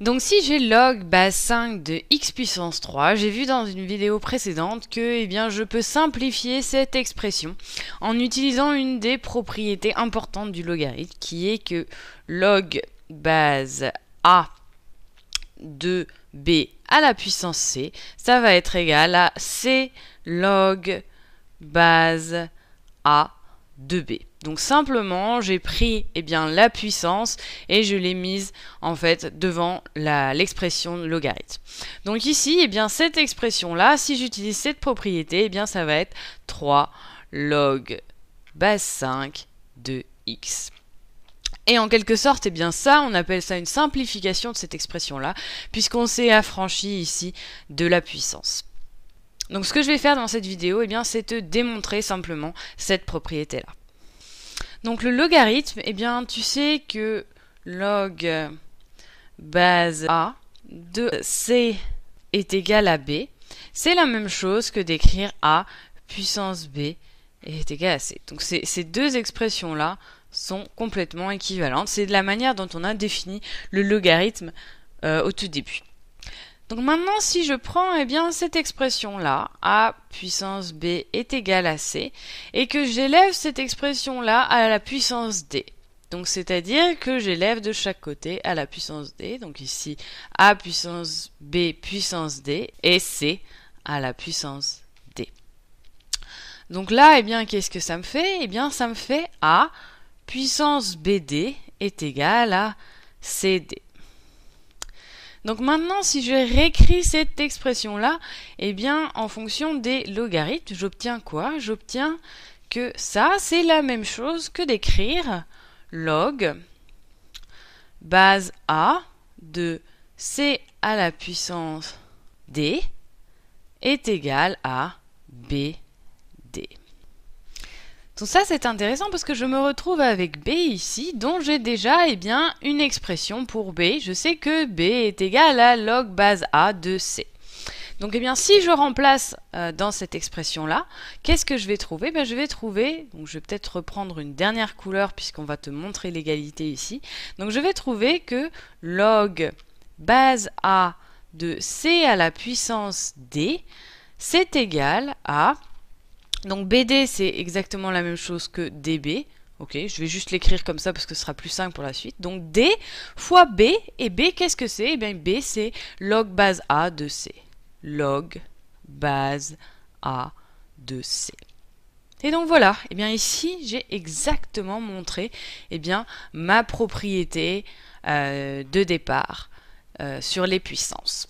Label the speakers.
Speaker 1: Donc si j'ai log base 5 de x puissance 3, j'ai vu dans une vidéo précédente que eh bien, je peux simplifier cette expression en utilisant une des propriétés importantes du logarithme qui est que log base a de b à la puissance c, ça va être égal à c log base a b Donc simplement, j'ai pris eh bien, la puissance et je l'ai mise en fait devant l'expression logarithme. Donc ici, eh bien, cette expression-là, si j'utilise cette propriété, eh bien, ça va être 3 log base 5 de x. Et en quelque sorte, eh bien ça, on appelle ça une simplification de cette expression-là, puisqu'on s'est affranchi ici de la puissance. Donc ce que je vais faire dans cette vidéo, eh bien, c'est te démontrer simplement cette propriété-là. Donc le logarithme, eh bien, tu sais que log base A de C est égal à B, c'est la même chose que d'écrire A puissance B est égal à C. Donc ces deux expressions-là sont complètement équivalentes. C'est de la manière dont on a défini le logarithme euh, au tout début. Donc maintenant, si je prends eh bien, cette expression-là, a puissance b est égal à c, et que j'élève cette expression-là à la puissance d. Donc c'est-à-dire que j'élève de chaque côté à la puissance d, donc ici a puissance b puissance d, et c à la puissance d. Donc là, eh bien, qu'est-ce que ça me fait Eh bien, ça me fait a puissance bd est égal à cd. Donc maintenant, si je réécris cette expression-là, eh bien, en fonction des logarithmes, j'obtiens quoi J'obtiens que ça, c'est la même chose que d'écrire log base A de C à la puissance D est égal à B donc ça c'est intéressant parce que je me retrouve avec B ici, dont j'ai déjà eh bien, une expression pour B. Je sais que B est égal à log base A de C. Donc eh bien, si je remplace euh, dans cette expression-là, qu'est-ce que je vais trouver ben, Je vais trouver, donc je vais peut-être reprendre une dernière couleur puisqu'on va te montrer l'égalité ici. Donc je vais trouver que log base A de C à la puissance D, c'est égal à donc BD, c'est exactement la même chose que DB. Ok, je vais juste l'écrire comme ça parce que ce sera plus simple pour la suite. Donc D fois B, et B qu'est-ce que c'est Eh bien B c'est log base A de C. Log base A de C. Et donc voilà, et eh bien ici j'ai exactement montré eh bien, ma propriété euh, de départ euh, sur les puissances.